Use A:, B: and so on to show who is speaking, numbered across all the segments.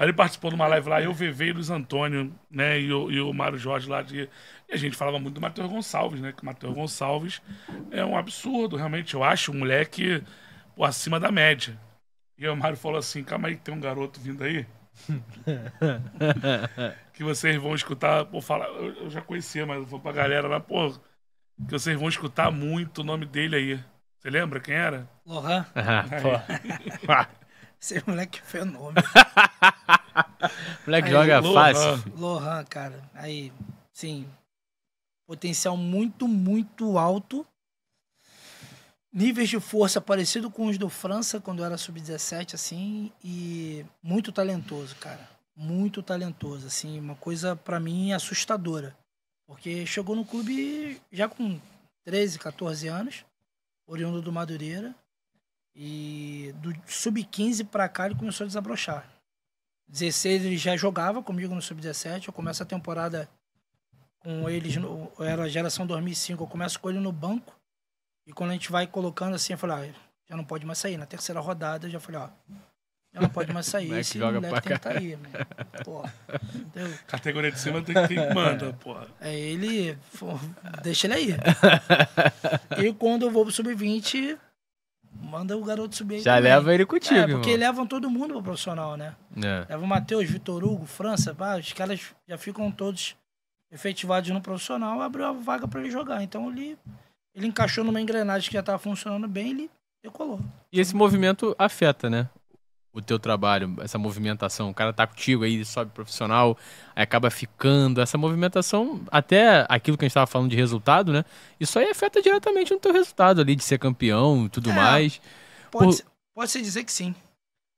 A: Aí ele participou de uma live lá, eu, VV e Luiz Antônio, né? E o, e o Mário Jorge lá. De... E a gente falava muito do Matheus Gonçalves, né? Que o Matheus Gonçalves é um absurdo, realmente. Eu acho um moleque pô, acima da média. E o Mário falou assim: calma aí, tem um garoto vindo aí. que vocês vão escutar, pô, falar. Eu, eu já conhecia, mas eu vou pra galera lá, pô. Que vocês vão escutar muito o nome dele aí. Você lembra quem era? Lohan.
B: Uhum. Ah, esse moleque é fenômeno. moleque aí, joga Lohan. fácil. Lohan, cara. Aí, sim. Potencial muito, muito alto. Níveis de força parecido com os do França quando era sub-17, assim. E muito talentoso, cara. Muito talentoso, assim. Uma coisa, para mim, assustadora. Porque chegou no clube já com 13, 14 anos, oriundo do Madureira. E do sub-15 para cá ele começou a desabrochar. 16 ele já jogava comigo no sub-17. Eu começo a temporada com eles, no, era a geração 2005, eu começo com ele no banco. E quando a gente vai colocando assim, eu falei, ah, já não pode mais sair. Na terceira rodada eu já falei, ó, ah, já não pode mais sair. Esse joga moleque tem que estar tá aí, né? Porra, entendeu? Categoria de cima tem que ter manda, é. pô. É ele, pô, deixa ele aí. E quando eu vou pro sub-20, manda o garoto subir aí. Já também. leva ele contigo. É, porque levam todo mundo pro profissional, né? É. Leva o Matheus, Vitor Hugo, França, pá, os caras já ficam todos efetivados no profissional, abriu a vaga para ele jogar. Então ele, ele encaixou numa engrenagem que já estava funcionando bem, ele decolou.
C: E esse movimento afeta, né? o teu trabalho, essa movimentação. O cara tá contigo aí, sobe profissional, aí acaba ficando. Essa movimentação, até aquilo que a gente estava falando de resultado, né? Isso aí afeta diretamente no teu resultado ali de ser campeão e tudo é, mais. Pode-se
B: pode dizer que sim.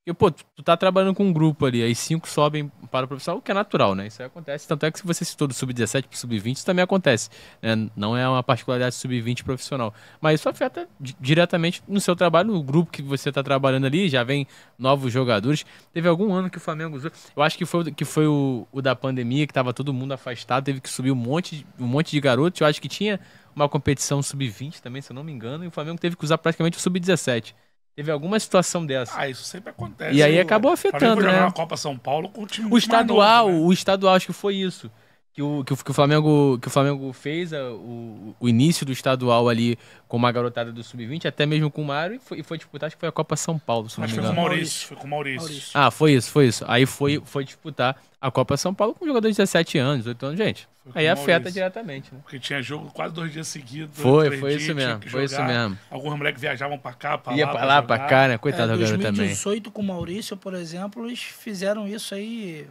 C: Porque, pô, tu, tu tá trabalhando com um grupo ali, aí cinco sobem para o profissional, o que é natural, né? Isso aí acontece. Tanto é que se você citou do sub-17 pro sub-20, isso também acontece. Né? Não é uma particularidade sub-20 profissional. Mas isso afeta diretamente no seu trabalho, no grupo que você tá trabalhando ali, já vem novos jogadores. Teve algum ano que o Flamengo usou. Eu acho que foi, que foi o, o da pandemia, que tava todo mundo afastado, teve que subir um monte, um monte de garotos. Eu acho que tinha uma competição sub-20 também, se eu não me engano, e o Flamengo teve que usar praticamente o sub-17.
A: Teve alguma situação dessa. Ah, isso sempre acontece. E aí acabou afetando, né? Copa São Paulo continua o O estadual,
C: novo, né? o estadual, acho que foi isso que o, que o, que o, Flamengo, que o Flamengo fez, a, é, o, o início do estadual ali com uma garotada do Sub-20, até mesmo com o Mário, e foi, e foi disputar, acho que foi a Copa São Paulo, se não acho me engano. Foi com o Maurício, foi com o Maurício. Maurício. Ah, foi isso, foi isso. Aí foi, foi disputar a Copa São Paulo com jogadores de 17 anos, 8 anos, gente. Aí afeta Maurício.
A: diretamente, né? Porque tinha jogo quase dois dias seguidos. Foi, foi dias, isso mesmo, foi isso mesmo. Alguns moleques viajavam pra cá, pra Ia lá. Ia
C: pra lá, pra, cá, né? Coitado é, do garoto também. 2018
B: com o Maurício, por exemplo, eles fizeram isso aí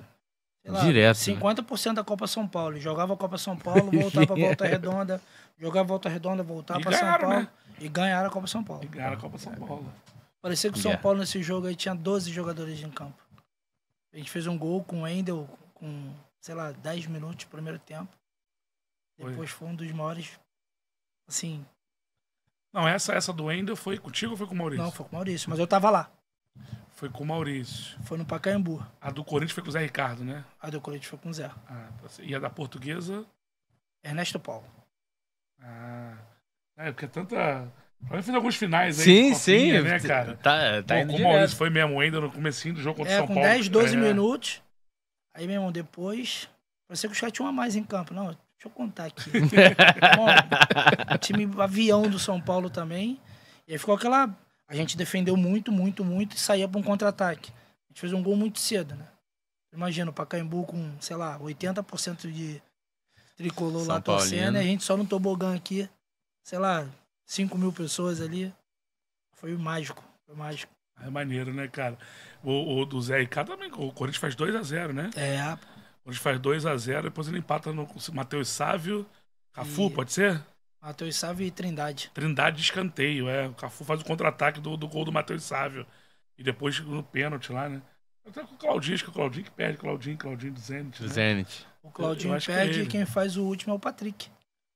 B: Lá, Direto. 50% né? da Copa São Paulo. Jogava a Copa São Paulo, voltava para Volta Redonda, jogava Volta Redonda, voltava para São Paulo. Né? E ganharam a Copa São Paulo. E ganharam a Copa São Paulo. Parecia que o São Paulo nesse jogo aí tinha 12 jogadores em campo. A gente fez um gol com o Endel com, sei lá, 10 minutos no primeiro tempo. Depois foi um dos maiores. Assim.
A: Não, essa, essa do Endel foi contigo ou foi com o Maurício? Não, foi com o Maurício, mas eu tava lá. Foi com o Maurício. Foi no Pacaembu. A do Corinthians foi com o Zé Ricardo, né? A do Corinthians foi com o Zé. Ah, tá e a da portuguesa? Ernesto Paulo. Ah. É, porque é tanta. Ele fez alguns finais aí. Sim, sim. Né, cara? Tá, tá indo como o Maurício foi mesmo ainda no comecinho do jogo contra o é, São com Paulo. Com 10, 12 é.
B: minutos. Aí, meu irmão, depois. Parece que os caras tinham uma mais em campo. Não, deixa eu contar aqui. Bom, time avião do São Paulo também. E aí ficou aquela a gente defendeu muito, muito, muito e saía para um contra-ataque. A gente fez um gol muito cedo, né? Imagina o Pacaembu com, sei lá, 80% de tricolor lá torcendo e a gente só no tobogã aqui,
A: sei lá, 5 mil pessoas ali. Foi mágico, foi mágico. É maneiro, né, cara? O, o do Zé Ricardo também, o Corinthians faz 2x0, né? É. O Corinthians faz 2x0, depois ele empata no Matheus Sávio, Cafu, e... pode ser? Matheus Sávio e Trindade. Trindade de escanteio, é. O Cafu faz o contra-ataque do, do gol do Matheus Sávio. E depois no pênalti lá, né? Até com o Claudinho, acho que o Claudinho que perde, Claudinho, Claudinho do Zenit. Né? Zenit. O Claudinho eu, perde que e quem
B: faz o último é o Patrick.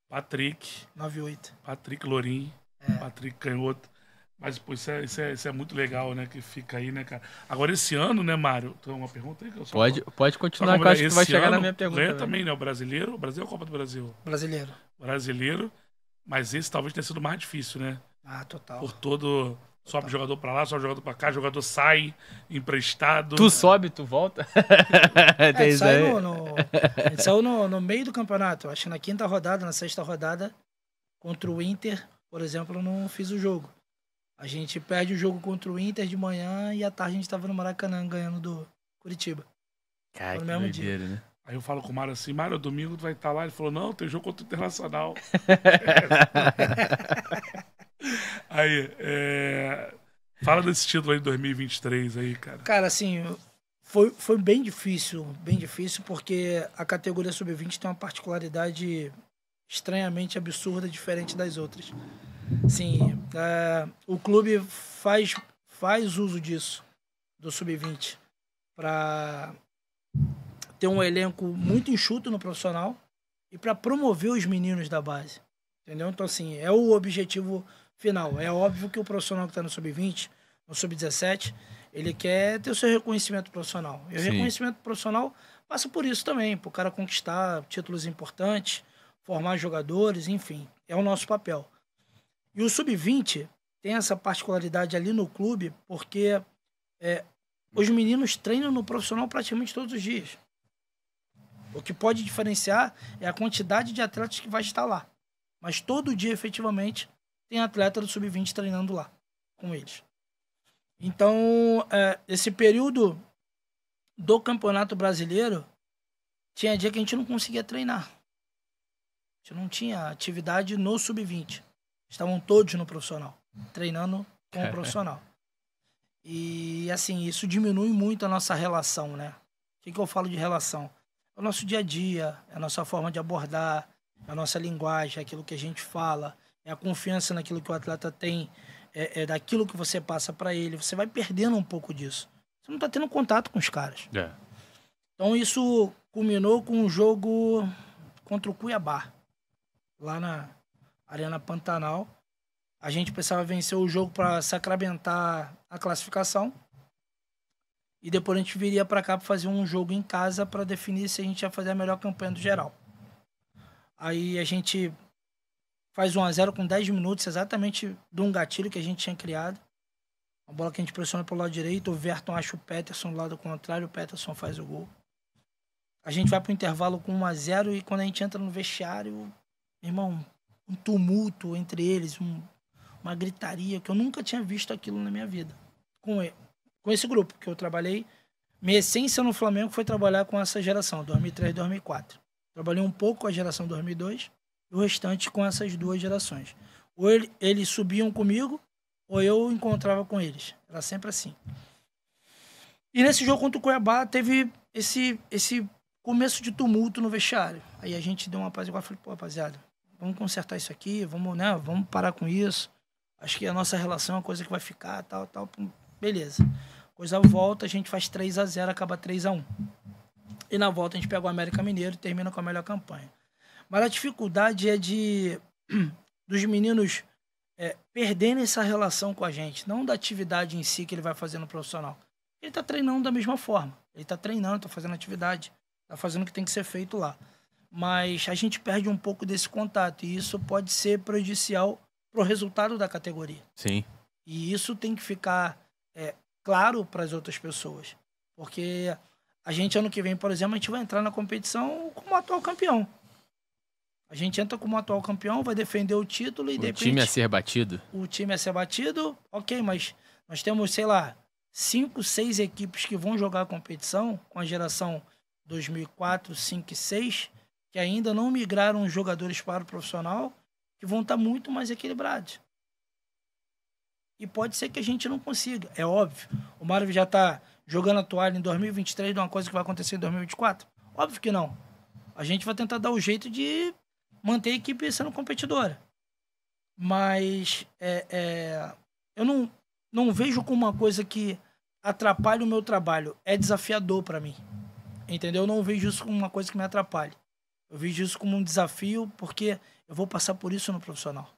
A: Patrick. 9-8. Patrick Lourinho. É. Patrick Canhoto. Mas, pô, isso é, isso, é, isso é, muito legal, né? Que fica aí, né, cara? Agora, esse ano, né, Mário? Tem uma pergunta aí que eu só. Pode, pode continuar, que eu acho que vai chegar ano, na minha pergunta. Ganha também, né? O brasileiro. O Brasil ou é a Copa do Brasil? Brasileiro. Brasileiro. Mas esse talvez tenha sido mais difícil, né? Ah, total. Por todo. Sobe total. jogador pra lá, sobe jogador pra cá, jogador sai, emprestado. Tu sobe, tu volta. é, a, gente saiu no, no, a gente saiu
B: no, no meio do campeonato. Acho que na quinta rodada, na sexta rodada, contra o Inter, por exemplo, eu não fiz o jogo. A gente perde o jogo contra o Inter de manhã e à tarde a gente tava no Maracanã ganhando do Curitiba.
A: Cara, no mesmo dia. Né? Aí eu falo com o Mário assim, Mário, domingo tu vai estar tá lá. Ele falou, não, tem jogo contra o Internacional. aí, é... fala desse título aí de 2023 aí, cara. Cara,
B: assim, foi, foi bem difícil, bem difícil, porque a categoria sub-20 tem uma particularidade estranhamente absurda, diferente das outras. Sim, é... o clube faz, faz uso disso, do sub-20, para ter um elenco muito enxuto no profissional e para promover os meninos da base. Entendeu? Então, assim, é o objetivo final. É óbvio que o profissional que está no sub-20, no sub-17, ele quer ter o seu reconhecimento profissional. E o reconhecimento profissional passa por isso também, para o cara conquistar títulos importantes, formar jogadores, enfim. É o nosso papel. E o sub-20 tem essa particularidade ali no clube, porque é, os meninos treinam no profissional praticamente todos os dias. O que pode diferenciar é a quantidade de atletas que vai estar lá. Mas todo dia, efetivamente, tem atleta do sub-20 treinando lá com eles. Então, é, esse período do Campeonato Brasileiro, tinha dia que a gente não conseguia treinar. A gente não tinha atividade no sub-20. Estavam todos no profissional, treinando com o profissional. E, assim, isso diminui muito a nossa relação, né? O que, que eu falo de relação? é o nosso dia a dia, é a nossa forma de abordar, é a nossa linguagem, é aquilo que a gente fala, é a confiança naquilo que o atleta tem, é, é daquilo que você passa para ele. Você vai perdendo um pouco disso. Você não está tendo contato com os caras. É. Então isso culminou com um jogo contra o Cuiabá, lá na Arena Pantanal. A gente precisava vencer o jogo para sacramentar a classificação. E depois a gente viria para cá para fazer um jogo em casa para definir se a gente ia fazer a melhor campanha do geral. Aí a gente faz 1 a 0 com 10 minutos exatamente de um gatilho que a gente tinha criado. A bola que a gente pressiona para o lado direito, o Verton acha o Peterson do lado contrário, o Peterson faz o gol. A gente vai para o intervalo com 1 a 0 e quando a gente entra no vestiário, irmão, um tumulto entre eles, um, uma gritaria que eu nunca tinha visto aquilo na minha vida. Com, com esse grupo que eu trabalhei. Minha essência no Flamengo foi trabalhar com essa geração, 2003 2004. Trabalhei um pouco com a geração 2002 e o restante com essas duas gerações. Ou ele, eles subiam comigo, ou eu encontrava com eles. Era sempre assim. E nesse jogo contra o Cuiabá teve esse, esse começo de tumulto no vestiário. Aí a gente deu uma paz igual, falei, pô, rapaziada, vamos consertar isso aqui, vamos, né, vamos parar com isso. Acho que a nossa relação é uma coisa que vai ficar, tal, tal. Beleza. Coisa volta, a gente faz 3 a 0 acaba 3 a 1 E na volta a gente pega o América Mineiro e termina com a melhor campanha. Mas a dificuldade é de dos meninos é, perderem essa relação com a gente, não da atividade em si que ele vai fazer no profissional. Ele está treinando da mesma forma. Ele está treinando, está fazendo atividade, está fazendo o que tem que ser feito lá. Mas a gente perde um pouco desse contato e isso pode ser prejudicial para o resultado da categoria. Sim. E isso tem que ficar é, claro para as outras pessoas. Porque a gente, ano que vem, por exemplo, a gente vai entrar na competição como atual campeão. A gente entra como atual campeão, vai defender o título e depois. O time a ser batido. O time a ser batido, ok, mas nós temos, sei lá, cinco, seis equipes que vão jogar a competição com a geração 2004, 5 e 6, que ainda não migraram os jogadores para o profissional, que vão estar muito mais equilibrados. E pode ser que a gente não consiga, é óbvio. O Marvel já está jogando a toalha em 2023 de uma coisa que vai acontecer em 2024? Óbvio que não. A gente vai tentar dar o jeito de manter a equipe sendo competidora. Mas é, é, eu não, não vejo como uma coisa que atrapalha o meu trabalho. É desafiador para mim. Entendeu? Eu não vejo isso como uma coisa que me atrapalhe. Eu vejo isso como um desafio porque eu vou passar por isso no profissional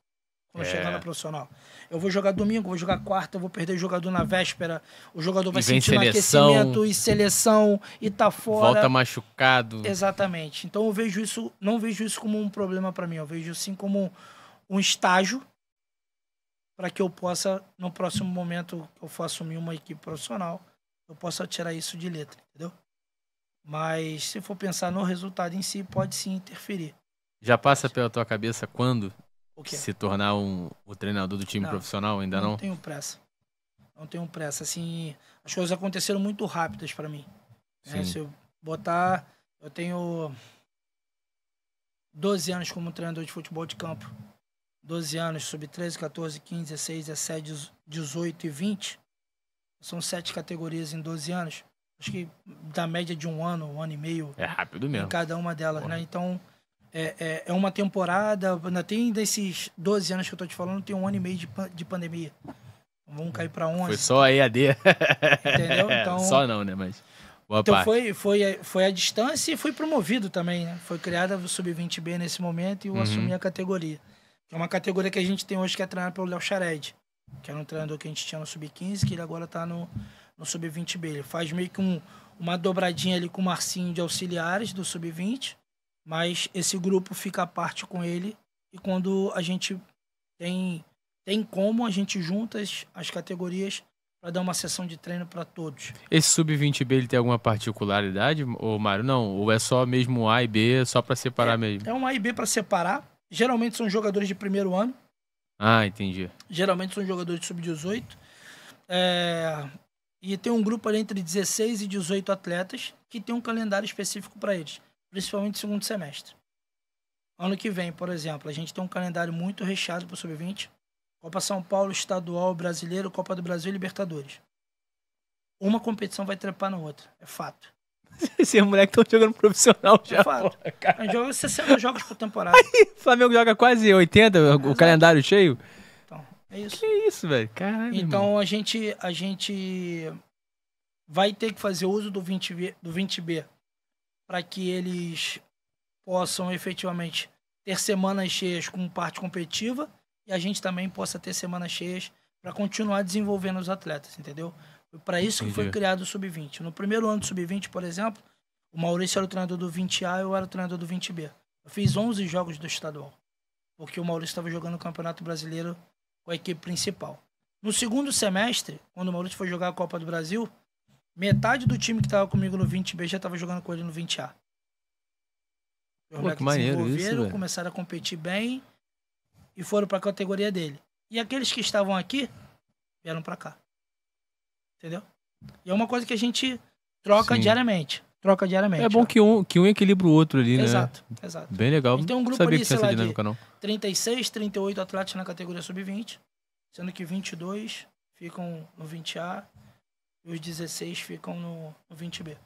B: quando é. chegar na profissional. Eu vou jogar domingo, vou jogar quarta, vou perder jogador na véspera. O jogador vai sentir aquecimento e seleção e tá fora. Volta machucado. Exatamente. Então eu vejo isso, não vejo isso como um problema para mim. Eu vejo sim como um estágio para que eu possa, no próximo momento que eu for assumir uma equipe profissional, eu possa tirar isso de letra, entendeu? Mas se for pensar no resultado em si, pode sim interferir.
C: Já passa pela tua cabeça quando se tornar um, o treinador do time não, profissional, ainda não? Não
B: tenho pressa. Não tenho pressa. Assim, as coisas aconteceram muito rápidas para mim. Né? Se eu botar. Eu tenho 12 anos como treinador de futebol de campo. 12 anos, sub-13, 14, 15, 16, 17, 18 e 20. São sete categorias em 12 anos. Acho que da média de um ano, um ano e meio. É rápido mesmo. Em cada uma delas, Bom. né? Então, é, é, é, uma temporada, ainda tem desses 12 anos que eu tô te falando, tem um ano e meio de, de pandemia. Vamos cair para 11. Foi só
C: a EAD. Entendeu? Então, só não, né? Mas. Boa então parte. Foi,
B: foi, foi a distância e fui promovido também, né? Foi criada o Sub-20B nesse momento e eu uhum. assumi a categoria. é uma categoria que a gente tem hoje que é treinada pelo Léo Chared, que era um treinador que a gente tinha no Sub-15, que ele agora está no, no Sub-20B. Ele faz meio que um, uma dobradinha ali com o Marcinho de auxiliares do Sub-20 mas esse grupo fica à parte com ele e quando a gente tem tem como a gente juntas as categorias para dar uma sessão de treino para todos.
C: Esse sub-20B ele tem alguma particularidade, ou Mário? Não, ou é só mesmo A e B, só para separar é, mesmo?
B: É um A e B para separar. Geralmente são jogadores de primeiro ano.
C: Ah, entendi.
B: Geralmente são jogadores de sub-18. É... E tem um grupo ali entre 16 e 18 atletas que tem um calendário específico para eles principalmente no segundo semestre. Ano que vem, por exemplo, a gente tem um calendário muito recheado para o Sub-20. Copa São Paulo, Estadual, Brasileiro, Copa do Brasil e Libertadores. Uma competição vai trepar na outra, é fato. Esses
C: moleques estão jogando profissional
B: é já. fato. Porra, a gente joga 60 jogos por temporada. Aí, o
C: Flamengo joga quase 80, é, o exato. calendário cheio.
B: Então, é isso. Que isso, velho? Caralho. Então a gente, a gente vai ter que fazer uso do 20B, do 20B para que eles possam efetivamente ter semanas cheias com parte competitiva e a gente também possa ter semanas cheias para continuar desenvolvendo os atletas, entendeu? Foi para isso que foi criado o Sub-20. No primeiro ano do Sub-20, por exemplo, o Maurício era o treinador do 20A e eu era o treinador do 20B. Eu fiz 11 jogos do estadual, porque o Maurício estava jogando o Campeonato Brasileiro com a equipe principal. No segundo semestre, quando o Maurício foi jogar a Copa do Brasil, Metade do time que tava comigo no 20B já tava jogando com ele no 20A. Os Pô, que maneiro isso, começaram a competir bem e foram para a categoria dele. E aqueles que estavam aqui vieram para cá. Entendeu? E é uma coisa que a gente troca Sim. diariamente. Troca diariamente. É bom
C: que um, que um equilibra o outro ali, exato, né? Exato, exato. Bem legal. Tem um grupo Sabia ali, sei lá, dinâmica, de não.
B: 36, 38 atletas na categoria sub-20, sendo que 22 ficam no 20A e os 16 ficam no, no 20B.